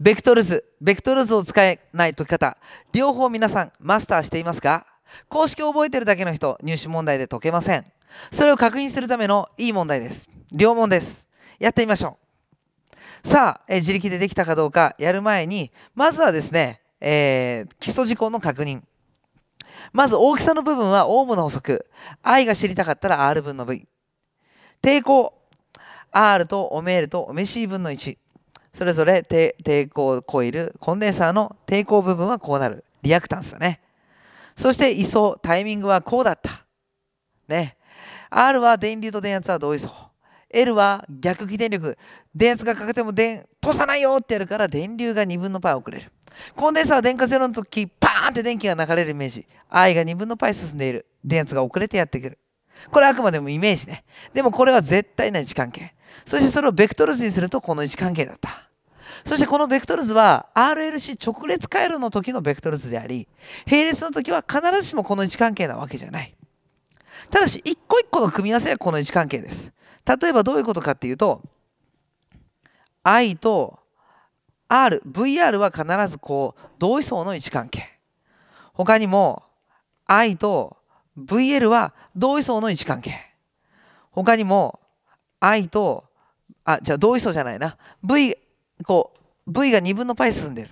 ベクトル図、ベクトル図を使えない解き方、両方皆さんマスターしていますか公式を覚えてるだけの人、入試問題で解けません。それを確認するためのいい問題です。両問です。やってみましょう。さあ、え自力でできたかどうかやる前に、まずはですね、えー、基礎事項の確認。まず大きさの部分はオームの法則。i が知りたかったら r 分の v。抵抗。r とオメールとオメ c 分の1。それぞれ抵抗コイルコンデンサーの抵抗部分はこうなるリアクタンスだねそして位相タイミングはこうだったね R は電流と電圧は同位相 L は逆起電力電圧がかけても電通さないよってやるから電流が2分の π 遅れるコンデンサーは電荷ゼロの時パーンって電気が流れるイメージ I が2分の π 進んでいる電圧が遅れてやってくるこれあくまでもイメージねでもこれは絶対な位置関係そしてそれをベクトル図にするとこの位置関係だったそしてこのベクトル図は RLC 直列回路の時のベクトル図であり並列の時は必ずしもこの位置関係なわけじゃないただし一個一個の組み合わせがこの位置関係です例えばどういうことかっていうと i と RVR は必ずこう同位相の位置関係他にも i と VL は同位相の位置関係他にも i とあじゃあ同位相じゃないな V こう V が2分の π 進んでいる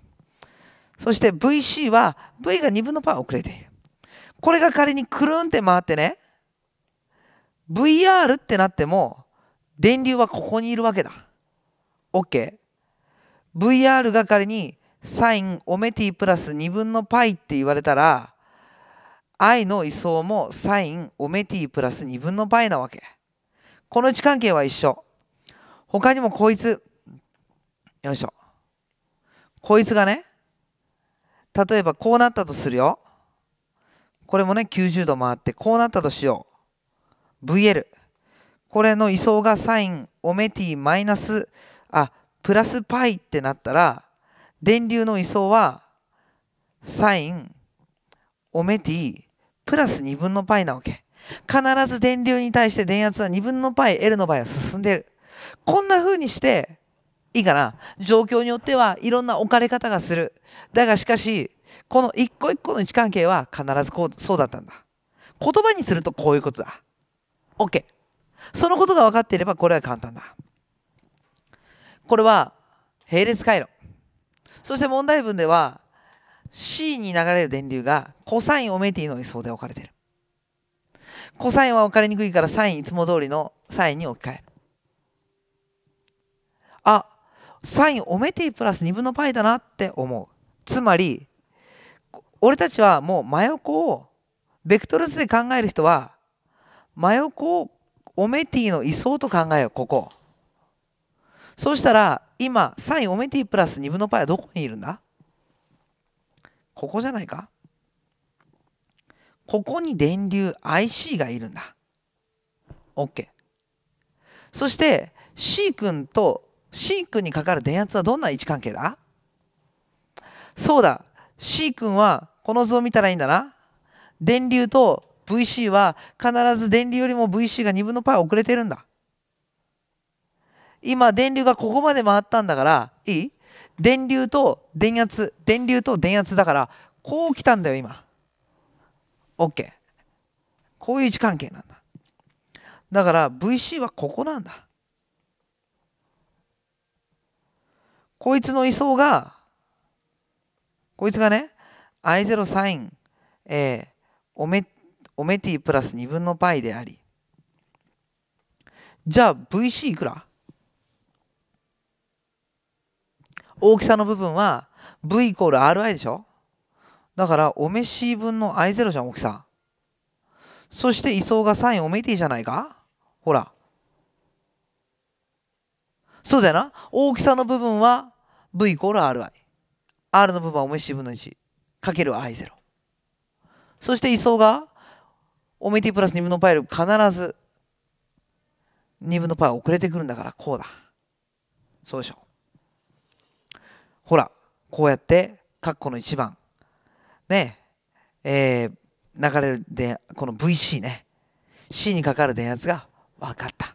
そして VC は V が2分の π 遅れているこれが仮にくるんって回ってね VR ってなっても電流はここにいるわけだ OK VR が仮にサインオメティプラス2分の π って言われたら i の位相もサインオメティプラス2分の π なわけこの位置関係は一緒他にもこいつよいしょこいつがね例えばこうなったとするよこれもね90度回ってこうなったとしよう VL これの位相がサインオメティマイナスあプラスパイってなったら電流の位相はサインオメティプラス2分のパイなわけ必ず電流に対して電圧は2分のパイ L の場合は進んでるこんな風にしていいかな状況によってはいろんな置かれ方がする。だがしかし、この一個一個の位置関係は必ずこうそうだったんだ。言葉にするとこういうことだ。OK。そのことが分かっていればこれは簡単だ。これは並列回路。そして問題文では C に流れる電流がコサインオメティの位相で置かれている。コサインは分かりにくいからサインいつも通りのサインに置き換える。サインオメテイプラス2分の π だなって思うつまり俺たちはもう真横をベクトル図で考える人は真横をオメティの位相と考えようここそうしたら今サインオメティプラス2分の π はどこにいるんだここじゃないかここに電流 IC がいるんだ OK そして C 君と C 君にかかる電圧はどんな位置関係だそうだ C 君はこの図を見たらいいんだな電流と VC は必ず電流よりも VC が2分の π 遅れてるんだ今電流がここまで回ったんだからいい電流と電圧電流と電圧だからこう来たんだよ今 OK こういう位置関係なんだだから VC はここなんだこいつの位相が、こいつがね、i0 サイン、えー、オメ、オメ t プラス2分の π であり、じゃあ VC いくら大きさの部分は v イコール ri でしょだからオメ c 分の i0 じゃん大きさそして位相が sin オメ t じゃないかほらそうだよな大きさの部分は V イコール RI。R の部分はオメシ分の1かける I0。そして位相がオメ t プラス2分のパイより必ず2分のパイ遅れてくるんだからこうだ。そうでしょ。ほら、こうやって、括弧の1番。ねえ、えー、流れる電、この VC ね。C にかかる電圧が分かった。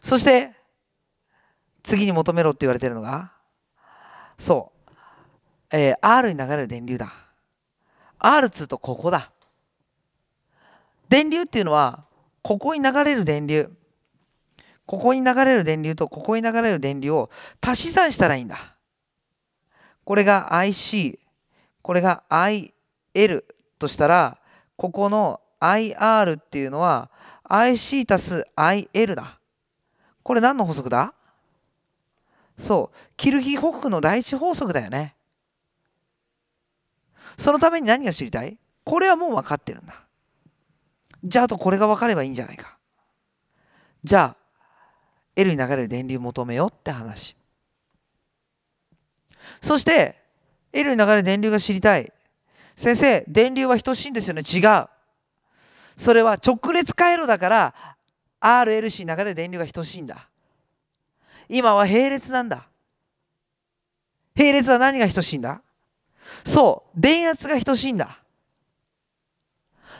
そして、次に求めろって言われてるのがそう、えー、R に流れる電流だ r うとここだ電流っていうのはここに流れる電流ここに流れる電流とここに流れる電流を足し算したらいいんだこれが IC これが IL としたらここの IR っていうのは IC 足す IL だこれ何の法則だそうキルヒホフの第一法則だよねそのために何が知りたいこれはもう分かってるんだじゃああとこれが分かればいいんじゃないかじゃあ L に流れる電流求めようって話そして L に流れる電流が知りたい先生電流は等しいんですよね違うそれは直列回路だから RLC に流れる電流が等しいんだ今は並列なんだ並列は何が等しいんだそう電圧が等しいんだ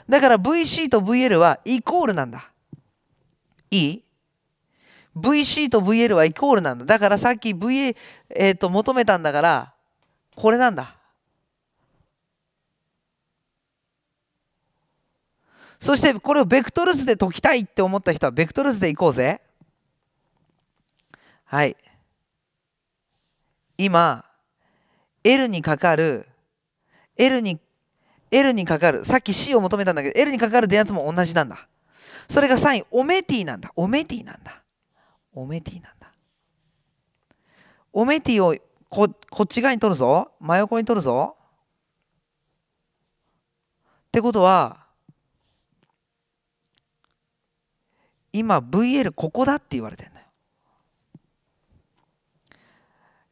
だから VC と VL はイコールなんだいい ?VC と VL はイコールなんだだからさっき VA、えー、と求めたんだからこれなんだそしてこれをベクトル図で解きたいって思った人はベクトル図でいこうぜ。はい。今、L にかかる、L に、L にかかる、さっき C を求めたんだけど、L にかかる電圧も同じなんだ。それがサイン、オメティなんだ。オメティなんだ。オメティなんだ。オメティをここっち側に取るぞ。真横に取るぞ。ってことは、今 VL ここだって言われてんだよ。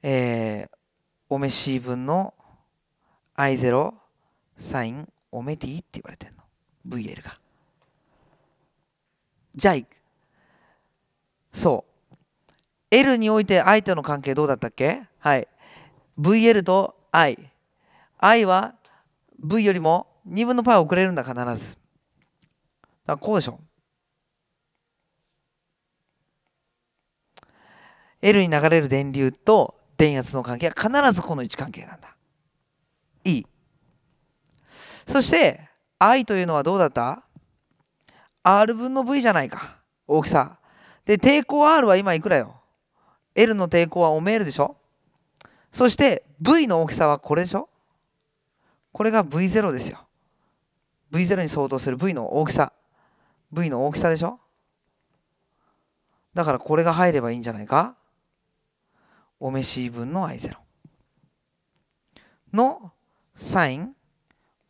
えー、おめし分の I0 サインオメディって言われてんの VL がじゃあそう L において I との関係どうだったっけはい VL と II I は V よりも2分の π 遅れるんだ必ずだこうでしょ L に流れる電流と電圧の関係は必ずこの位置関係なんだ。いい。そして I というのはどうだった ?R 分の V じゃないか。大きさ。で、抵抗 R は今いくらよ ?L の抵抗はオメールでしょそして V の大きさはこれでしょこれが V0 ですよ。V0 に相当する V の大きさ。V の大きさでしょだからこれが入ればいいんじゃないかオメシー分の I0 のサイン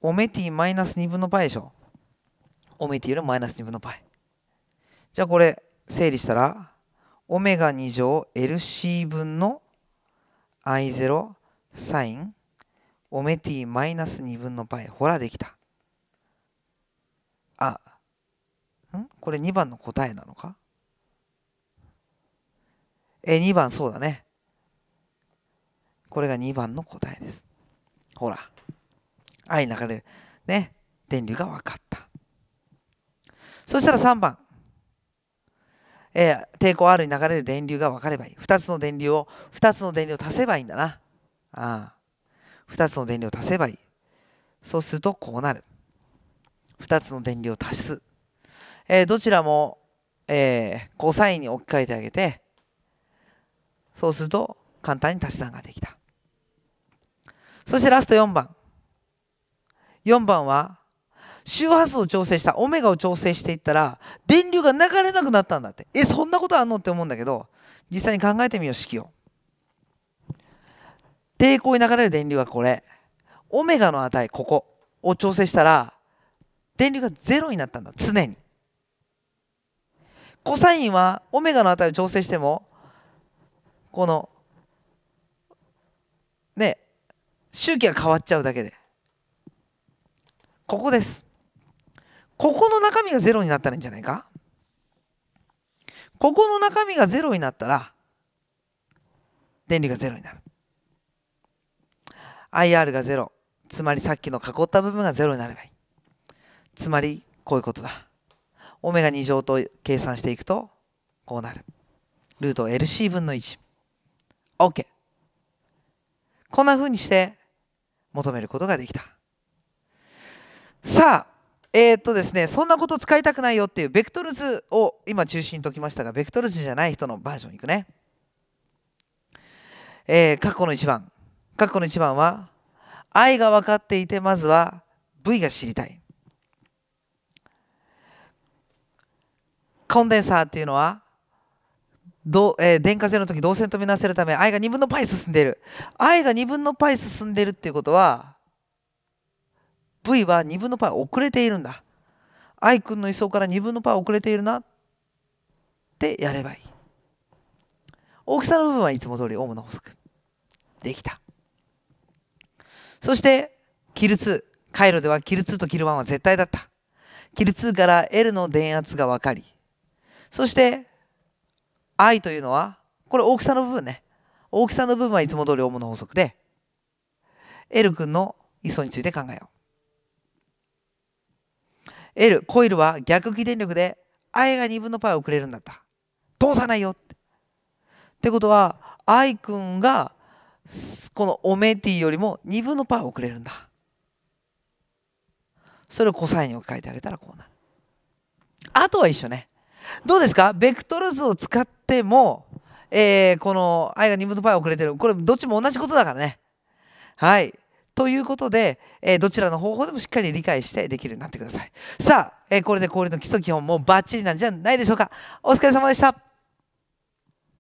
オメティマイナス2分の π でしょオメティよりマイナス2分の π じゃあこれ整理したらオメガ2乗 LC 分の I0 サインオメティマイナス2分の π ほらできたあんこれ2番の答えなのかえ2番そうだねこれが2番の答えです。ほら、愛流れる。ね、電流が分かった。そしたら3番。えー、抵抗 R に流れる電流が分かればいい。2つの電流を、2つの電流を足せばいいんだな。ああ。2つの電流を足せばいい。そうするとこうなる。2つの電流を足す。えー、どちらも、えー、コサインに置き換えてあげて、そうすると簡単に足し算ができた。そしてラスト4番。4番は、周波数を調整した、オメガを調整していったら、電流が流れなくなったんだって。え、そんなことあんのって思うんだけど、実際に考えてみよう、式を。抵抗に流れる電流はこれ。オメガの値、ここを調整したら、電流がゼロになったんだ、常に。コサインは、オメガの値を調整しても、この周期が変わっちゃうだけでここですここの中身がゼロになったらいいんじゃないかここの中身がゼロになったら電離がゼロになる IR がゼロつまりさっきの囲った部分がゼロになればいいつまりこういうことだオメガ2乗と計算していくとこうなるルート LC 分の 1OK こんなふうにして求めることができたさあえー、っとですねそんなこと使いたくないよっていうベクトル図を今中心に解きましたがベクトル図じゃない人のバージョンいくねえー、括弧の1番括弧の1番は愛が分かっていてまずは V が知りたいコンデンサーっていうのはどえー、電化線の時導線と見なせるため i が2分の π 進んでいる i が2分の π 進んでいるっていうことは v は2分の π 遅れているんだ i 君の位相から2分の π 遅れているなってやればいい大きさの部分はいつも通りオームの法則できたそしてキル2回路ではキル2とキル1は絶対だったキル2から L の電圧が分かりそして I というのは、これ大きさの部分ね。大きさの部分はいつも通りオムの法則で、L 君の位相について考えよう。L、コイルは逆起電力で I が2分の π をくれるんだった。通さないよって。ってことは、I 君がこのオメ t よりも2分の π をくれるんだ。それをコサインに置き換えてあげたらこうなる。あとは一緒ね。どうですかベクトル図を使っても、えー、この i が2分の π 遅れてる。これどっちも同じことだからね。はい。ということで、えー、どちらの方法でもしっかり理解してできるようになってください。さあ、えー、これで氷の基礎基本もバッチリなんじゃないでしょうか。お疲れ様でした。